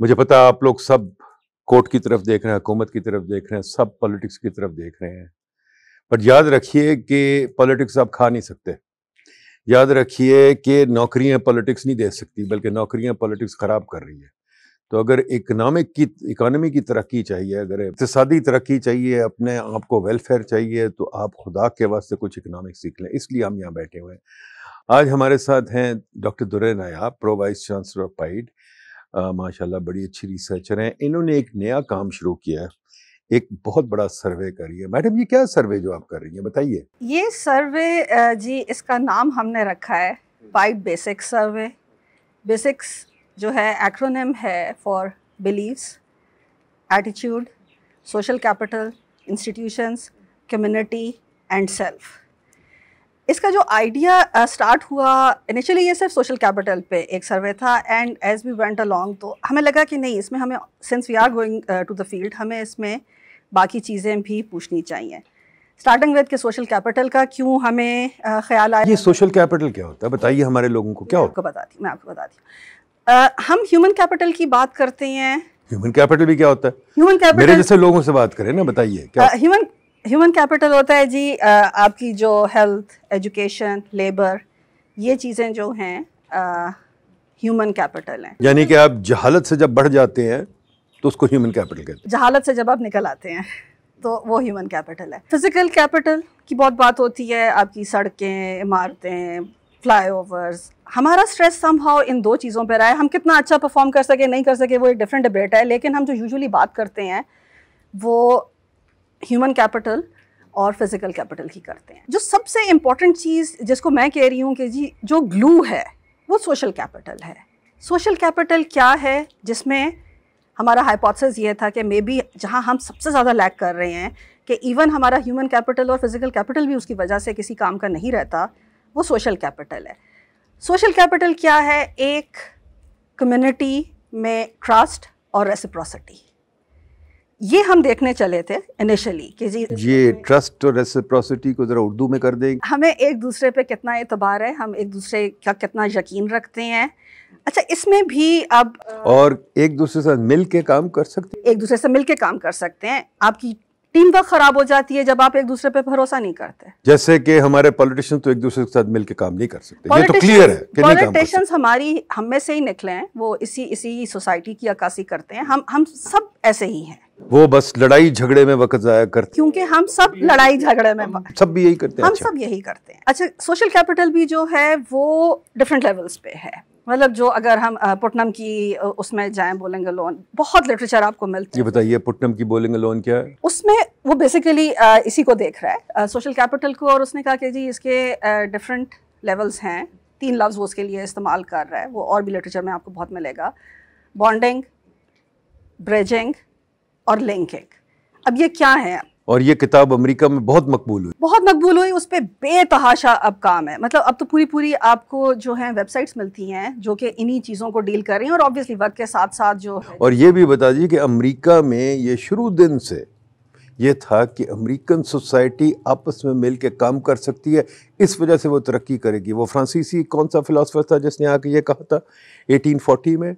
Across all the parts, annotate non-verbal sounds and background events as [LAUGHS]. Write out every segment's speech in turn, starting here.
मुझे पता आप लोग सब कोर्ट की तरफ देख रहे हैं हुकूमत की तरफ देख रहे हैं सब पॉलिटिक्स की तरफ देख रहे हैं बट याद रखिए कि पॉलिटिक्स आप खा नहीं सकते याद रखिए कि नौकरियां पॉलिटिक्स नहीं दे सकती बल्कि नौकरियां पॉलिटिक्स ख़राब कर रही है तो अगर इकनॉमिक की इकानमी की तरक्की चाहिए अगर इकतदी तरक्की चाहिए अपने आप को वेलफेयर चाहिए तो आप खुदा के वास्ते कुछ इकनॉमिक सीख लें इसलिए हम यहाँ बैठे हुए हैं आज हमारे साथ हैं doctor Durre Nayab pro vice chancellor of PIDE माशाल्लाह बड़ी अच्छी रिसर्चर हैं इन्होंने एक नया काम शुरू किया है एक बहुत बड़ा सर्वे कर रही है मैडम ये क्या सर्वे जो आप कर रही हैं बताइए ये सर्वे जी इसका नाम हमने रखा है फाइव बेसिक सर्वे बेसिक्स जो है एक्रोनिम है for believes attitude social capital institutions community and self इसका जो आइडिया स्टार्ट uh, हुआ इनिशियली ये सिर्फ सोशल कैपिटल पे एक सर्वे था and as we went along तो हमें लगा कि नहीं इसमें हमें since we are going to the field हमें इसमें बाकी चीज़ें भी पूछनी चाहिए स्टार्टिंग विद के सोशल कैपिटल का क्यों हमें uh, ख्याल आया ये सोशल कैपिटल क्या होता है बताइए हमारे लोगों को क्या होता है बताती मैं आपको बताती हूँ uh, हम ह्यूमन कैपिटल की बात करते हैं ह्यूमन कैपिटल भी क्या होता है ह्यूमन कैपिटल मेरे जैसे लोगों से बात करें ना बताइए क्या ह्यूमन uh, ह्यूमन कैपिटल होता है जी आपकी जो हेल्थ एजुकेशन लेबर ये चीज़ें जो हैं ह्यूमन कैपिटल हैं यानी कि आप जहालत से जब बढ़ जाते हैं तो उसको ह्यूमन कैपिटल कहते हैं जहालत से जब आप निकल आते हैं तो वो ह्यूमन कैपिटल है फिज़िकल कैपिटल की बहुत बात होती है आपकी सड़कें इमारतें फ्लाईओवर्स हमारा स्ट्रेस समहाउ इन दो चीज़ों पर आए हम कितना अच्छा परफॉर्म कर सके नहीं कर सके वो एक डिफरेंट डिबेट है लेकिन हम जो यूजुअली बात करते हैं वो ह्यूमन कैपिटल और फिज़िकल कैपिटल की करते हैं जो सबसे इम्पॉर्टेंट चीज़ जिसको मैं कह रही हूँ कि जी जो ग्लू है वो सोशल कैपिटल है सोशल कैपिटल क्या है जिसमें हमारा हाइपोथेसिस ये था कि मे बी जहाँ हम सबसे ज़्यादा लैक कर रहे हैं कि इवन हमारा ह्यूमन कैपिटल और फिज़िकल कैपिटल भी उसकी वजह से किसी काम का नहीं रहता वो सोशल कैपिटल है सोशल कैपिटल क्या है एक कम्युनिटी में ट्रस्ट और रेसिप्रोसिटी ये हम देखने चले थे इनिशियली कि जी ये ट्रस्ट और रेसिप्रोसिटी को ज़रा उर्दू में कर दें हमें एक दूसरे पे कितना एतबार है हम एक दूसरे का कितना यकीन रखते हैं अच्छा इसमें भी अब और एक दूसरे से मिल के काम कर सकते हैं एक दूसरे से मिल के काम कर सकते हैं आपकी टीम वर्क खराब हो जाती है जब आप एक दूसरे पे भरोसा नहीं करते जैसे कि हमारे पॉलिटिशियन तो एक दूसरे के साथ मिलकर काम नहीं कर सकते ये तो क्लियर है कि पॉलिटिशियंस हमारी हम में से ही निकले हैं वो इसी इसी सोसाइटी की अक्सी करते हैं हम हम सब ऐसे ही हैं वो बस लड़ाई झगड़े में वक्त जाया करते क्योंकि हम सब लड़ाई झगड़े में सब भी यही करते हैं हम अच्छा। सब यही करते हैं अच्छा सोशल कैपिटल भी जो है वो डिफरेंट लेवल्स पे है मतलब जो अगर हम पुटनम की उसमें जाए बोलेंगे लोन बहुत लिटरेचर आपको मिलता है ये बताइए पुटनम की बोलेंगे लोन क्या है उसमें वो बेसिकली इसी को देख रहा है सोशल कैपिटल को और उसने कहा कि जी इसके डिफरेंट लेवल्स हैं तीन लफ्ज़ वो उसके लिए इस्तेमाल कर रहा है वो और भी लिटरेचर में आपको बहुत मिलेगा बॉन्डिंग ब्रेजिंग और लैंगिक अब ये क्या है और ये किताब अमेरिका में बहुत मकबूल हुई बहुत मकबूल हुई उस पर बेतहाशा अब काम है मतलब अब तो पूरी पूरी आपको जो है वेबसाइट्स मिलती हैं जो कि इन्हीं चीज़ों को डील कर रही हैं और ऑब्वियसली वक्त के साथ साथ जो और ये भी बता दीजिए कि अमेरिका में ये शुरू दिन से ये था कि अमेरिकन सोसाइटी आपस में मिल के काम कर सकती है इस वजह से वो तरक्की करेगी वो फ्रांसीसी कौन सा फिलासफ़र था जिसने आके ये कहा था एटीन में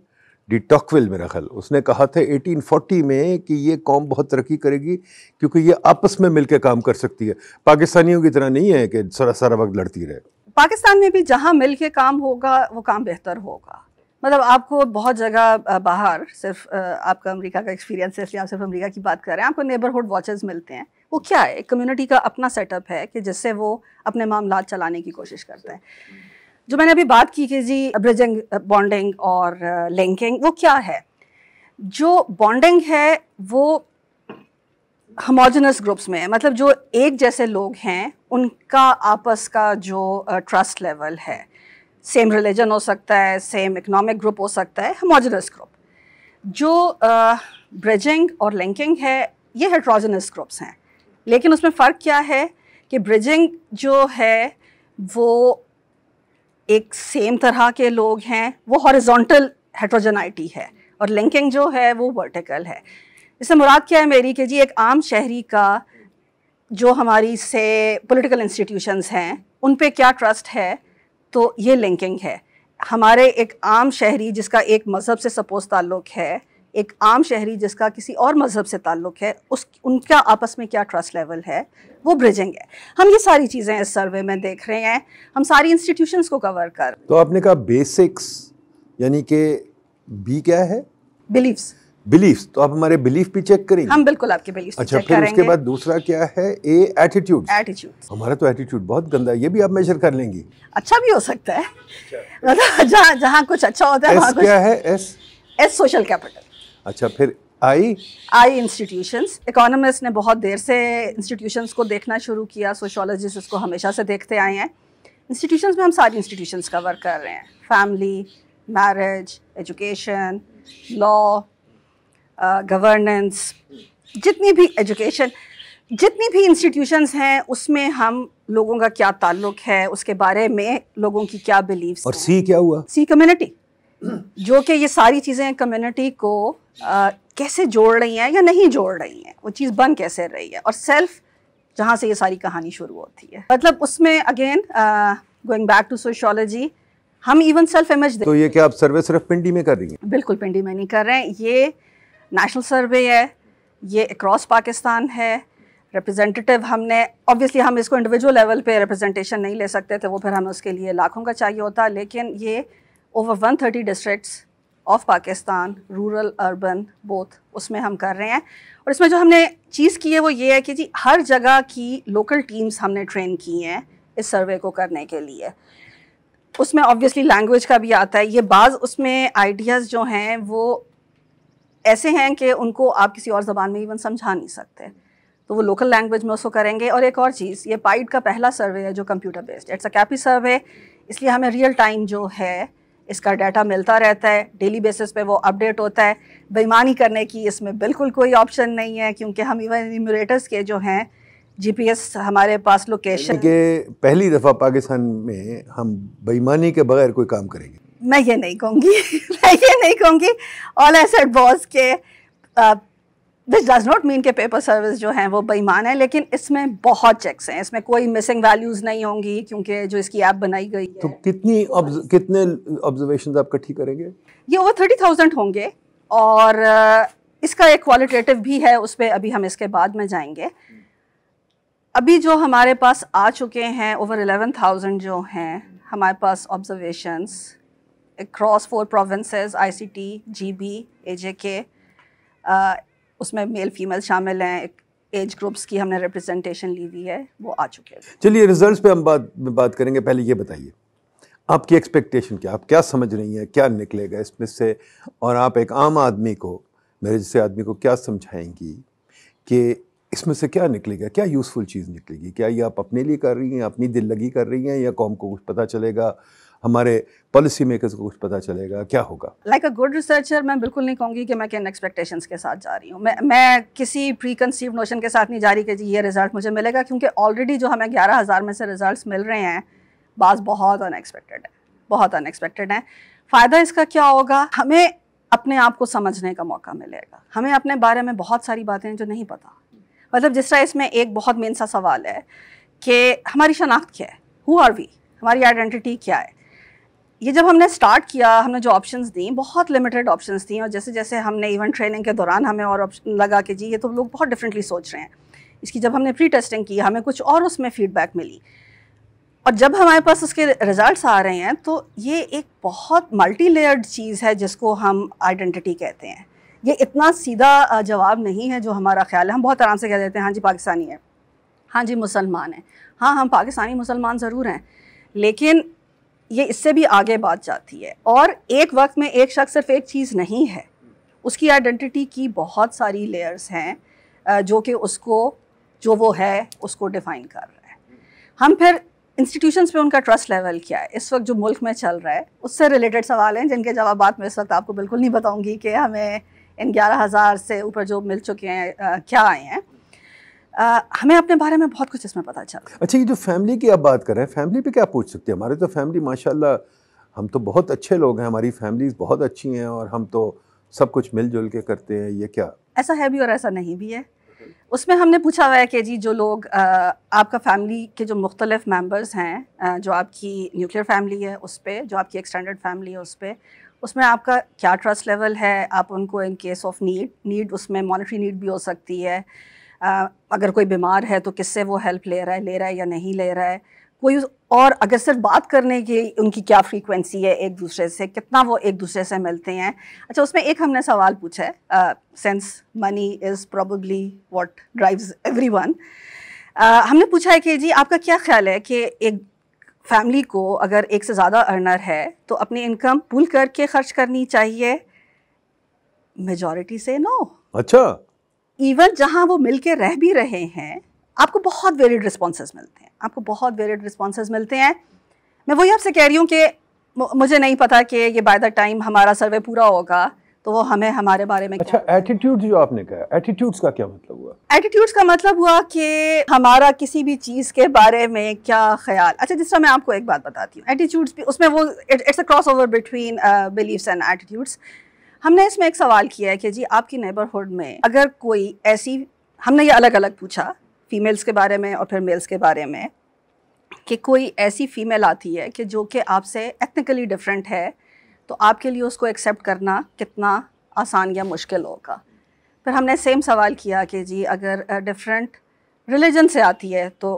डी टॉकविल मेरा ख्याल उसने कहा था 1840 में कि ये कौम बहुत तरक्की करेगी क्योंकि ये आपस में मिलकर काम कर सकती है पाकिस्तानियों की तरह नहीं है कि सारा सारा वक्त लड़ती रहे पाकिस्तान में भी जहाँ मिल के काम होगा वो काम बेहतर होगा मतलब आपको बहुत जगह बाहर सिर्फ आपका अमेरिका का एक्सपीरियंस है इसलिए आप सिर्फ अमेरिका की बात कर रहे हैं आपको नेबरहुड वॉचेस मिलते हैं वो क्या है कम्युनिटी का अपना सेटअप है कि जिससे वो अपने मामला चलाने की कोशिश करते हैं जो मैंने अभी बात की कि जी ब्रिजिंग बॉन्डिंग और लिंकिंग वो क्या है जो बॉन्डिंग है वो हमोजनस ग्रुप्स में मतलब जो एक जैसे लोग हैं उनका आपस का जो ट्रस्ट लेवल है सेम रिलीजन हो सकता है सेम इकोनॉमिक ग्रुप हो सकता है हमोजनस ग्रुप जो ब्रिजिंग और लिंकिंग है ये हेट्रोजनस ग्रुप्स हैं लेकिन उसमें फ़र्क क्या है कि ब्रिजिंग जो है वो एक सेम तरह के लोग हैं वो हॉरिजॉन्टल हेट्रोजनाइटी है और लिंकिंग जो है वो वर्टिकल है इससे मुराद क्या है मेरी कि जी एक आम शहरी का जो हमारी से पॉलिटिकल इंस्टीट्यूशंस हैं उन पे क्या ट्रस्ट है तो ये लिंकिंग है हमारे एक आम शहरी जिसका एक मज़हब से सपोज ताल्लुक़ है एक आम शहरी जिसका किसी और मज़हब से ताल्लुक़ है उस उनका आपस में क्या ट्रस्ट लेवल है वो ब्रिजिंग है हम ये सारी चीज़ें इस सर्वे में देख रहे हैं हम सारी इंस्टीट्यूशंस को कवर कर तो आपने कहा बेसिक्स यानी कि बी क्या है बिलीव्स बिलीफ्स तो आप हमारे बिलीफ भी चेक करेंगे हम बिल्कुल आपके बिलीफ अच्छा फिर उसके बाद दूसरा क्या है ए एटीट्यूड एटीट्यूड हमारा तो एटीट्यूड बहुत गंदा है ये भी आप मेजर कर लेंगी अच्छा भी हो सकता है मतलब [LAUGHS] जहाँ जहाँ कुछ अच्छा होता है एस क्या है एस एस सोशल कैपिटल अच्छा फिर आई आई इंस्टीट्यूशंस इकोनॉमिस्ट ने बहुत देर से इंस्टीट्यूशंस को देखना शुरू किया सोशोलॉजिस्ट उसको हमेशा से देखते आए हैं इंस्टीट्यूशंस में हम सारी इंस्टीट्यूशंस कवर कर रहे हैं family marriage education law governance जितनी भी एजुकेशन जितनी भी इंस्टीट्यूशंस हैं उसमें हम लोगों का क्या ताल्लुक है उसके बारे में लोगों की क्या बिलीव्स और सी क्या हुआ सी कम्युनिटी जो कि ये सारी चीज़ें कम्युनिटी को आ, कैसे जोड़ रही हैं या नहीं जोड़ रही हैं वो चीज़ बन कैसे रही है और सेल्फ जहाँ से ये सारी कहानी शुरू होती है मतलब उसमें again going back to sociology हम इवन सेल्फ इमेज तो ये क्या आप सर्वे सिर्फ पिंडी में कर रही हैं बिल्कुल पिंडी में नहीं कर रहे हैं ये नेशनल सर्वे है ये अक्रॉस पाकिस्तान है रिप्रेजेंटेटिव हमने ऑब्वियसली हम इसको इंडिविजुअल लेवल पे रिप्रेजेंटेशन नहीं ले सकते थे वो फिर हमें उसके लिए लाखों का चाहिए होता लेकिन ये one 130 district of Pakistan rural urban both उसमें हम कर रहे हैं और इसमें जो हमने चीज़ की है वो ये है कि जी हर जगह की लोकल टीम्स हमने ट्रेन की हैं इस सर्वे को करने के लिए उसमें ऑब्वियसली लैंग्वेज का भी आता है ये बाज़ उसमें आइडियाज़ जो हैं वो ऐसे हैं कि उनको आप किसी और ज़बान में इवन समझा नहीं सकते तो वो लोकल लैंग्वेज में उसको करेंगे और एक और चीज़ ये पाइड का पहला सर्वे है जो computer based it's a CAPI survey इसलिए हमें रियल टाइम जो है इसका डाटा मिलता रहता है डेली बेसिस पे वो अपडेट होता है बेईमानी करने की इसमें बिल्कुल कोई ऑप्शन नहीं है क्योंकि हम इवन इम्यूरेटर्स के जो हैं जीपीएस हमारे पास लोकेशन के पहली दफ़ा पाकिस्तान में हम बेईमानी के बगैर कोई काम करेंगे मैं ये नहीं कहूँगी [LAUGHS] मैं ये नहीं कहूँगी ऑल एसेट बॉस के दिस डज नॉट मीन के पेपर सर्विस जो है वो बेईमान है लेकिन इसमें बहुत चेक्स हैं इसमें कोई मिसिंग वैल्यूज़ नहीं होंगी क्योंकि जो इसकी ऐप बनाई गई है तो कितनी कितने ऑब्जर्वेशन आप इकट्ठी करेंगे ये ओवर थर्टी थाउजेंड होंगे और इसका एक क्वालिटेटिव भी है उस पर अभी हम इसके बाद में जाएंगे अभी जो हमारे पास आ चुके हैं ओवर एलेवन थाउजेंड जो हैं हमारे पास observations across four provinces ICT GB AJK उसमें मेल फीमेल शामिल हैं एज ग्रुप्स की हमने रिप्रेजेंटेशन ली हुई है वो आ चुके हैं चलिए रिजल्ट्स पे हम बात बात करेंगे पहले ये बताइए आपकी एक्सपेक्टेशन क्या आप क्या समझ रही हैं क्या निकलेगा इसमें से और आप एक आम आदमी को मेरे जैसे आदमी को क्या समझाएंगी कि इसमें से क्या निकलेगा क्या यूज़फुल चीज़ निकलेगी क्या ये आप अपने लिए कर रही हैं अपनी दिल लगी कर रही हैं या कौम को कुछ पता चलेगा हमारे पॉलिसी मेकर्स को कुछ पता चलेगा क्या होगा लाइक अ गुड रिसर्चर मैं बिल्कुल नहीं कहूँगी कि मैं किन एक्सपेक्टेशंस के साथ जा रही हूँ मैं मैं किसी प्री कंसीव नोशन के साथ नहीं जा रही कि ये रिजल्ट मुझे मिलेगा क्योंकि ऑलरेडी जो हमें ग्यारह हज़ार में से रिजल्ट मिल रहे हैं बाज़ बहुत अनएक्सपेक्टेड है बहुत अनएक्सपेक्टेड है फ़ायदा इसका क्या होगा हमें अपने आप को समझने का मौका मिलेगा हमें अपने बारे में बहुत सारी बातें जो नहीं पता मतलब जिस तरह इसमें एक बहुत मेन सा सवाल है कि हमारी शनाख्त क्या है हु आर वी हमारी आइडेंटिटी क्या है ये जब हमने स्टार्ट किया हमने जो ऑप्शंस दी बहुत लिमिटेड ऑप्शंस थी और जैसे जैसे हमने इवन ट्रेनिंग के दौरान हमें और ऑप्शन लगा कि जी ये तो लोग बहुत डिफरेंटली सोच रहे हैं इसकी जब हमने प्री टेस्टिंग की हमें कुछ और उसमें फीडबैक मिली और जब हमारे पास उसके रिजल्ट्स आ रहे हैं तो ये एक बहुत मल्टी लेयर्ड चीज़ है जिसको हम आइडेंटिटी कहते हैं ये इतना सीधा जवाब नहीं है जो हमारा ख्याल है हम बहुत आराम से कह देते हैं हाँ जी पाकिस्तानी है हाँ जी मुसलमान है हाँ हम पाकिस्तानी मुसलमान ज़रूर हैं लेकिन ये इससे भी आगे बात जाती है और एक वक्त में एक शख्स सिर्फ एक चीज़ नहीं है उसकी आइडेंटिटी की बहुत सारी लेयर्स हैं जो कि उसको जो वो है उसको डिफ़ाइन कर रहा है हम फिर इंस्टीट्यूशंस पे उनका ट्रस्ट लेवल क्या है इस वक्त जो मुल्क में चल रहा है उससे रिलेटेड सवाल हैं जिनके जवाब मैं इस वक्त आपको बिल्कुल नहीं बताऊंगी कि हमें इन ग्यारह हज़ार से ऊपर जो मिल चुके हैं क्या आए हैं आ, हमें अपने बारे में बहुत कुछ इसमें पता चल अच्छा ये जो फैमिली की आप बात कर रहे हैं फैमिली पे क्या पूछ सकते हैं हमारे तो फैमिली माशाल्लाह हम तो बहुत अच्छे लोग हैं हमारी फैमिलीज बहुत अच्छी हैं और हम तो सब कुछ मिलजुल के करते हैं ये क्या ऐसा है भी और ऐसा नहीं भी है उसमें हमने पूछा हुआ है कि जी जो लोग आ, आपका फैमिली के जो मुख्तलिफ मेंबर्स हैं जो आपकी न्यूक्लियर फैमिली है उस पर जो आपकी एक्सटेंडेड फैमिली है उस पर उसमें आपका क्या ट्रस्ट लेवल है आप उनको in case of need need उसमें मॉनिटरी नीड भी हो सकती है अगर कोई बीमार है तो किससे वो हेल्प ले रहा है ले रहा है या नहीं ले रहा है कोई और अगर सिर्फ बात करने की उनकी क्या फ्रीक्वेंसी है एक दूसरे से कितना वो एक दूसरे से मिलते हैं अच्छा उसमें एक हमने सवाल पूछा है sense money is what drive drives one हमने पूछा है कि जी आपका क्या ख्याल है कि एक फैमिली को अगर एक से ज़्यादा अर्नर है तो अपनी इनकम पुल करके खर्च करनी चाहिए मेजॉरिटी से नो अच्छा इवन जहाँ वो मिल रह भी रहे हैं आपको बहुत वेरिड रिस्पॉन्स मिलते हैं आपको बहुत वेरिड रिस्पॉन्स मिलते हैं मैं वही आपसे कह रही हूँ कि मुझे नहीं पता कि ये बाय द टाइम हमारा सर्वे पूरा होगा तो वो हमें हमारे बारे में अच्छा एटीट्यूड जो आपने कहा एटीट्यूड्स का क्या मतलब हुआ एटीट्यूड्स का मतलब हुआ कि हमारा किसी भी चीज़ के बारे में क्या ख्याल अच्छा जिस तरह मैं आपको एक बात बताती हूँ एटीट्यूड्स भी उसमें वो it's a cross over between believes and attitudes हमने इसमें एक सवाल किया है कि जी आपकी नेबरहुड में अगर कोई ऐसी हमने ये अलग अलग पूछा फीमेल्स के बारे में और फिर मेल्स के बारे में कि कोई ऐसी फीमेल आती है कि जो कि आपसे एथनिकली डिफरेंट है तो आपके लिए उसको एक्सेप्ट करना कितना आसान या मुश्किल होगा फिर हमने सेम सवाल किया कि जी अगर डिफरेंट रिलीजन से आती है तो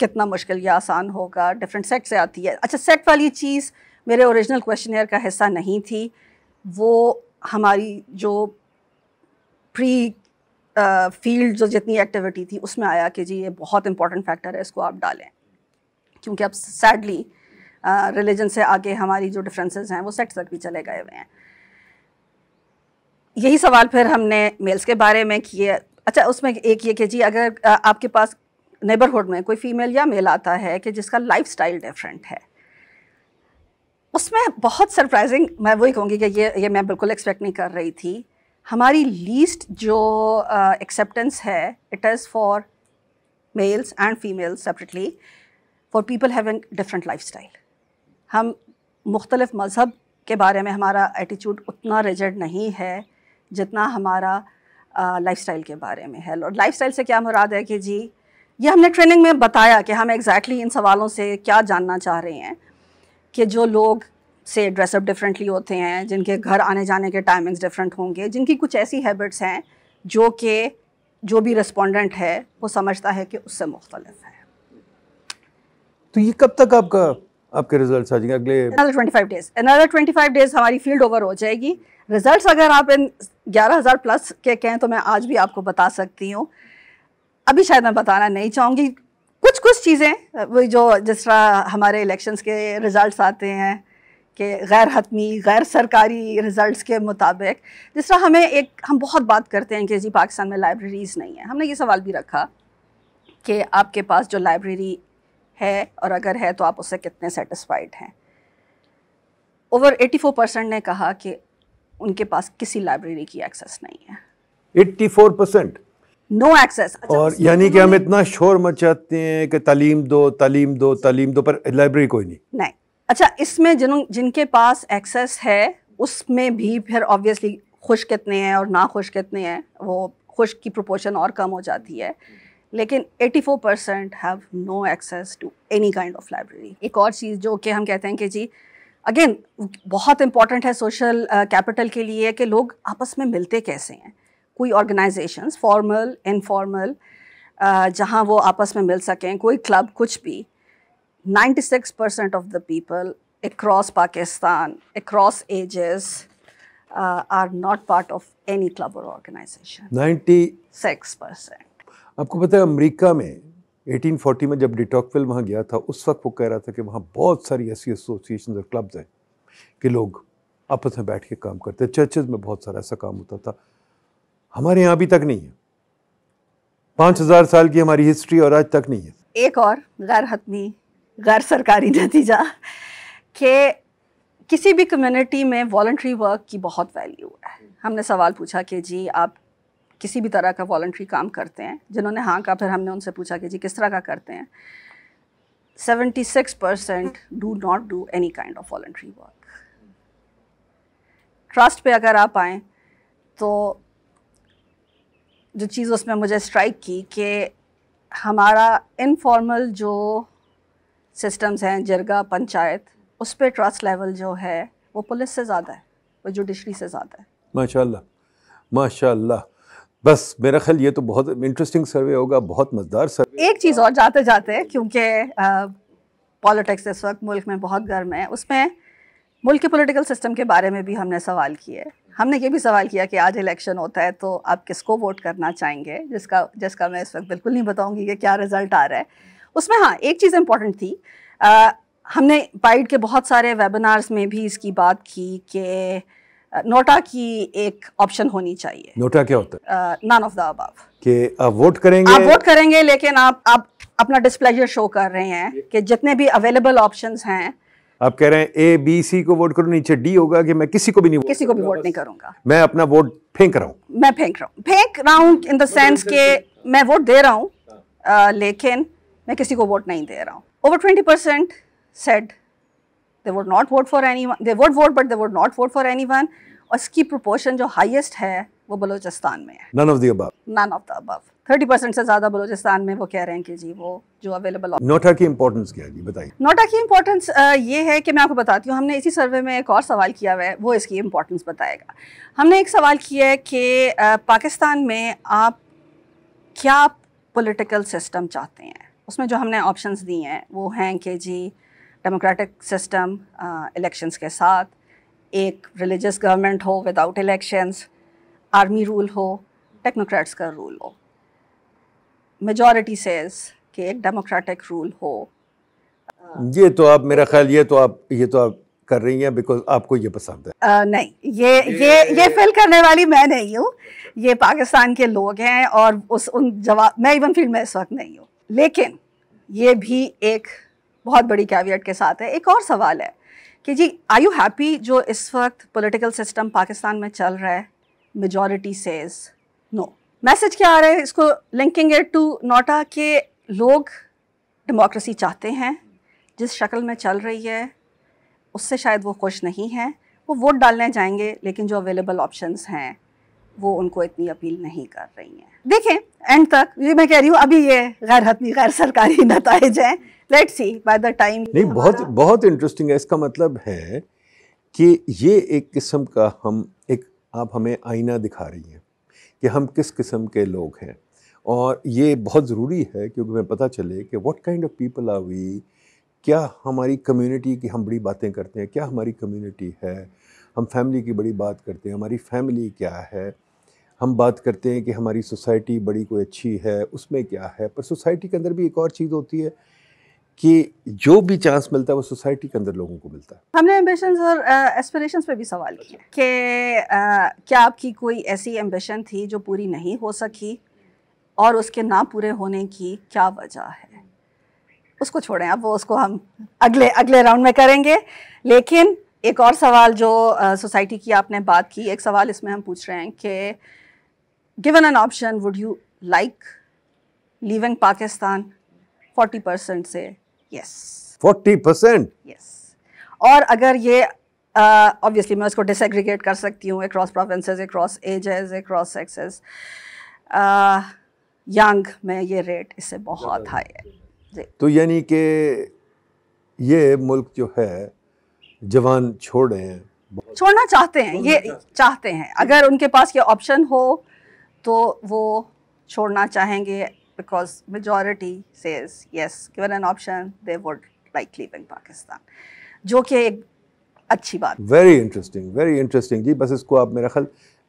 कितना मुश्किल या आसान होगा डिफरेंट सेट से आती है अच्छा सेट वाली चीज़ मेरे ओरिजिनल क्वेश्चन का हिस्सा नहीं थी वो हमारी जो प्री फील्ड uh, जो जितनी एक्टिविटी थी उसमें आया कि जी ये बहुत इंपॉर्टेंट फैक्टर है इसको आप डालें क्योंकि अब सैडली रिलीजन से आगे हमारी जो डिफरेंसेस हैं वो सेक्स तक भी चले गए हुए हैं यही सवाल फिर हमने मेल्स के बारे में किए अच्छा उसमें एक ये कि जी अगर आपके पास नेबरहुड में कोई फीमेल या मेल आता है कि जिसका लाइफ डिफरेंट है उसमें बहुत सरप्राइजिंग मैं वही कहूँगी कि ये ये मैं बिल्कुल एक्सपेक्ट नहीं कर रही थी हमारी लीस्ट जो एक्सेप्टेंस uh, है it is for males and females separately for people having different life style हम मुख्तलिफ मज़हब के बारे में हमारा एटीट्यूड उतना रिजर्ड नहीं है जितना हमारा लाइफ uh, के बारे में है और लाइफ से क्या मुराद है कि जी ये हमने ट्रेनिंग में बताया कि हम एग्जैक्टली exactly इन सवालों से क्या जानना चाह रहे हैं कि जो लोग से ड्रेसअप डिफरेंटली होते हैं जिनके घर आने जाने के टाइमिंग्स डिफरेंट होंगे जिनकी कुछ ऐसी हैबिट्स हैं जो कि जो भी रिस्पोंडेंट है वो समझता है कि उससे मुख्तलिफ है तो ये कब तक आपका आपके रिजल्ट्स आ जाएंगे अगले अनदर 25 डेज अनदर 25 डेज हमारी फील्ड ओवर हो जाएगी रिजल्ट्स अगर आप इन 11000 प्लस के कहें तो मैं आज भी आपको बता सकती हूँ अभी शायद मैं बताना नहीं चाहूँगी कुछ कुछ चीज़ें जो जिस तरह हमारे इलेक्शंस के रिज़ल्ट आते हैं कि गैर हतमी गैर सरकारी रिज़ल्ट के मुताबिक जिस तरह हमें एक हम बहुत बात करते हैं कि जी पाकिस्तान में लाइब्रेरीज़ नहीं है हमने ये सवाल भी रखा कि आपके पास जो लाइब्रेरी है और अगर है तो आप उससे कितने सेटिस्फाइड हैं ओवर 84 परसेंट ने कहा कि उनके पास किसी लाइब्रेरी की एक्सेस नहीं है 84 परसेंट नो एक्सेस अच्छा, और यानी तो कि हम इतना शोर मचाते हैं कि तालीम दो तालीम दो तालीम दो पर लाइब्रेरी कोई नहीं नहीं अच्छा इसमें जिन जिनके पास एक्सेस है उसमें भी फिर ऑब्वियसली खुश कितने हैं और ना खुश कितने हैं वो खुश की प्रोपोर्शन और कम हो जाती है लेकिन 84 percent have no access to any kind of library एक और चीज़ जो कि हम कहते हैं कि जी अगेन बहुत इंपॉर्टेंट है सोशल कैपिटल uh, के लिए कि लोग आपस में मिलते कैसे हैं कोई ऑर्गेनाइजेशंस फॉर्मल इनफॉर्मल uh, जहाँ वो आपस में मिल सकें कोई क्लब कुछ भी 96 percent of the people across Pakistan across ages are not part of any club और ऑर्गेनाइजेशन organization. 96 परसेंट आपको पता है अमेरिका में 1840 में जब डिटॉकविल वहाँ गया था उस वक्त वो कह रहा था कि वहाँ बहुत सारी ऐसी एसोसिएशन और क्लब्स हैं कि लोग आपस में बैठ के काम करते चर्चेज में बहुत सारा ऐसा काम होता था हमारे यहाँ अभी तक नहीं है पाँच हजार साल की हमारी हिस्ट्री और आज तक नहीं है एक और गैर हतमी गैर सरकारी नतीजा के किसी भी कम्युनिटी में वॉल्ट्री वर्क की बहुत वैल्यू है हमने सवाल पूछा कि जी आप किसी भी तरह का वॉल्ट्री काम करते हैं जिन्होंने हाँ कहा फिर हमने उनसे पूछा कि जी किस तरह का करते हैं 76 percent do not do any kind of voluntary work trust पे अगर आप आए तो जो चीज़ उसमें मुझे स्ट्राइक की कि हमारा इनफॉर्मल जो सिस्टम्स हैं जरगा पंचायत उस पर ट्रस्ट लेवल जो है वो पुलिस से ज़्यादा है वो जुडिशरी से ज़्यादा है माशाल्लाह माशाल्लाह बस मेरा ख्याल ये तो बहुत इंटरेस्टिंग सर्वे होगा बहुत मज़दार सर्वे एक चीज़ और जाते जाते क्योंकि पॉलिटिक्स इस वक्त मुल्क में बहुत गर्म है उसमें मुल्क के पोलिटिकल सिस्टम के बारे में भी हमने सवाल किए हमने ये भी सवाल किया कि आज इलेक्शन होता है तो आप किसको वोट करना चाहेंगे जिसका जिसका मैं इस वक्त बिल्कुल नहीं बताऊंगी कि क्या रिजल्ट आ रहा है उसमें हाँ एक चीज़ इम्पॉर्टेंट थी आ, हमने बाइड के बहुत सारे वेबिनार्स में भी इसकी बात की कि नोटा की एक ऑप्शन होनी चाहिए नोटा क्या होता है नन ऑफ द अबव कि आप वोट करेंगे आप वोट करेंगे लेकिन आप आप अपना डिस्प्लेजर शो कर रहे हैं कि जितने भी अवेलेबल ऑप्शंस हैं आप कह रहे हैं ए बी सी को वोट करो नीचे डी होगा कि मैं किसी को भी नहीं किसी को भी वोट नहीं करूंगा मैं अपना वोट फेंक रहा हूं मैं फेंक रहा हूं फेंक रहा हूं इन द सेंस के मैं वोट दे रहा हूं लेकिन मैं किसी को वोट नहीं दे रहा हूँ over 20 percent said they would not vote for any they would vote but they would not vote for any और इसकी प्रोपोर्शन जो हाइस्ट है वो बलोचिस्तान में है none of them of the above thirty percent से ज़्यादा बलोचिस्तान में वो कह रहे हैं कि जी वो जो अवेलेबल नोटा की इम्पोर्टेंस क्या है जी बताइए नोटा की इम्पोर्टेंस ये है कि मैं आपको बताती हूँ हमने इसी सर्वे में एक और सवाल किया हुआ है वो इसकी इम्पोर्टेंस बताएगा हमने एक सवाल किया है कि पाकिस्तान में आप क्या पोलिटिकल सिस्टम चाहते हैं उसमें जो हमने ऑप्शन दिए हैं वो हैं कि जी डेमोक्रेटिक सिस्टम इलेक्शंस के साथ एक रिलीजियस गवर्नमेंट हो विदाउट इलेक्शंस आर्मी रूल हो टेक्नोक्रेट्स का रूल हो मेजॉरिटी सेज कि एक डेमोक्रेटिक रूल हो ये तो आप मेरा ख्याल ये तो आप ये तो आप कर रही हैं बिकॉज आपको ये पसंद है आ, नहीं ये ये ये फिल करने वाली मैं नहीं हूँ ये पाकिस्तान के लोग हैं और उस उन जवाब मैं इवन फील्ड में इस वक्त नहीं हूँ लेकिन ये भी एक बहुत बड़ी कैवियट के साथ है एक और सवाल है कि जी आई यू हैप्पी जो इस वक्त पॉलिटिकल सिस्टम पाकिस्तान में चल रहा है मेजॉरिटी सेज नो मैसेज क्या आ रहा है इसको लिंकिंग इट टू नोटा के लोग डेमोक्रेसी चाहते हैं जिस शक्ल में चल रही है उससे शायद वो खुश नहीं हैं वो वोट डालने जाएंगे लेकिन जो अवेलेबल ऑप्शंस हैं वो उनको इतनी अपील नहीं कर रही हैं देखें एंड तक ये मैं कह रही हूँ अभी ये गैर हतमी गैर सरकारी [LAUGHS] नतज हैं let see by the time नहीं बहुत बहुत इंटरेस्टिंग है इसका मतलब है कि ये एक किस्म का हम एक आप हमें आईना दिखा रही हैं कि हम किस किस्म के लोग हैं और ये बहुत ज़रूरी है क्योंकि हमें पता चले कि what kind of people are we क्या हमारी कम्युनिटी की हम बड़ी बातें करते हैं क्या हमारी कम्युनिटी है हम फैमिली की बड़ी बात करते हैं हमारी फैमिली क्या है हम बात करते हैं कि हमारी सोसाइटी बड़ी कोई अच्छी है उसमें क्या है पर सोसाइटी के अंदर भी एक और चीज़ होती है कि जो भी चांस मिलता है वो सोसाइटी के अंदर लोगों को मिलता है हमने एम्बिशन और एस्पिरेशंस पे भी सवाल किए कि क्या आपकी कोई ऐसी एम्बिशन थी जो पूरी नहीं हो सकी और उसके ना पूरे होने की क्या वजह है उसको छोड़ें अब वो उसको हम अगले अगले राउंड में करेंगे लेकिन एक और सवाल जो सोसाइटी की आपने बात की एक सवाल इसमें हम पूछ रहे हैं कि given an option would you like living Pakistan 40 percent से यस फोर्टी परसेंट यस और अगर ये ऑब्वियसली uh, मैं उसको डिसग्रीगेट कर सकती हूँ across provinces across ages across sexes young में ये रेट इससे बहुत हाई है तो यानी कि ये मुल्क जो है जवान छोड़े हैं छोड़ना चाहते हैं ये चाहते हैं अगर उनके पास ये ऑप्शन हो तो वो छोड़ना चाहेंगे because majority says yes, given an option, they would like leaving Pakistan. jo ki ek achhi baat very interesting very interesting ji bas isko aap mera khayal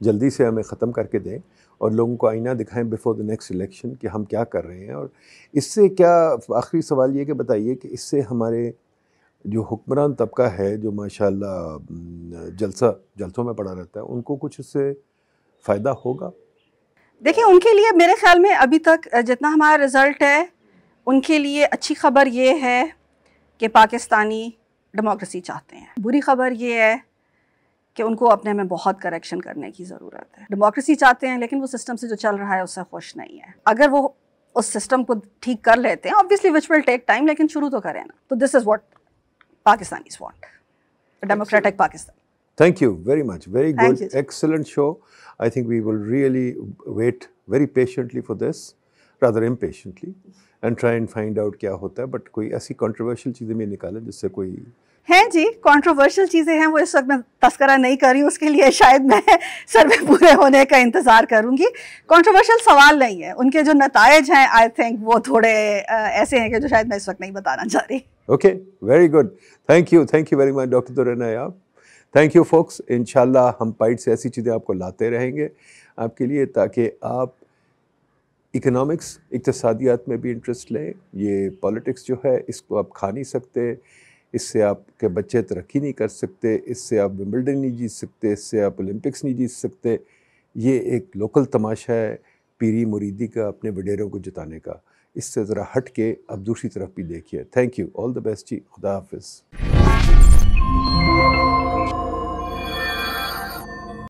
jaldi se hame khatam karke de और लोगों को आईना दिखाएं before the next election कि हम क्या कर रहे हैं और इससे क्या आखिरी सवाल ये कि बताइए कि इससे हमारे जो हुक्मरान तबका है जो माशाल्लाह जलसा जलसों में पड़ा रहता है उनको कुछ इससे फ़ायदा होगा देखिए उनके लिए मेरे ख्याल में अभी तक जितना हमारा रिज़ल्ट है उनके लिए अच्छी खबर ये है कि पाकिस्तानी डेमोक्रेसी चाहते हैं बुरी खबर ये है कि उनको अपने में बहुत करेक्शन करने की ज़रूरत है डेमोक्रेसी चाहते हैं लेकिन वो सिस्टम से जो चल रहा है उससे खुश नहीं है अगर वो उस सिस्टम को ठीक कर लेते हैं obviously which will take time लेकिन शुरू तो करें ना तो this is what is want democratic Pakistan Thank you very much. Very Thank excellent You. Excellent show. I think we will really wait very patiently for this, rather impatiently, and try and find out क्या होता है. But कोई ऐसी controversial चीजें भी निकालें जिससे कोई हैं जी कंट्रोवर्शियल चीज़ें हैं वो इस वक्त मैं तस्करा नहीं कर रही हूँ उसके लिए शायद मैं [LAUGHS] सर्वे पूरे होने का इंतज़ार करूँगी कंट्रोवर्शियल सवाल नहीं है उनके जो नतज हैं आई थिंक वो थोड़े ऐसे हैं कि जो शायद मैं इस वक्त नहीं बताना चाह रही okay very good thank you thank you very much doctor Durain आप थैंक यू फोक्स इन हम पाइट से ऐसी चीज़ें आपको लाते रहेंगे आपके लिए ताकि आप इकनॉमिक्स इकतसादियात में भी इंटरेस्ट लें ये पॉलिटिक्स जो है इसको आप खा नहीं सकते इससे आपके बच्चे तरक्की नहीं कर सकते इससे आप विम्बल्डन नहीं जीत सकते इससे आप ओलंपिक्स नहीं जीत सकते ये एक लोकल तमाशा है पीरी मुरीदी का अपने वडेरों को जिताने का इससे ज़रा हट के आप दूसरी तरफ भी देखिए thank you all the best जी खुदा हाफिज़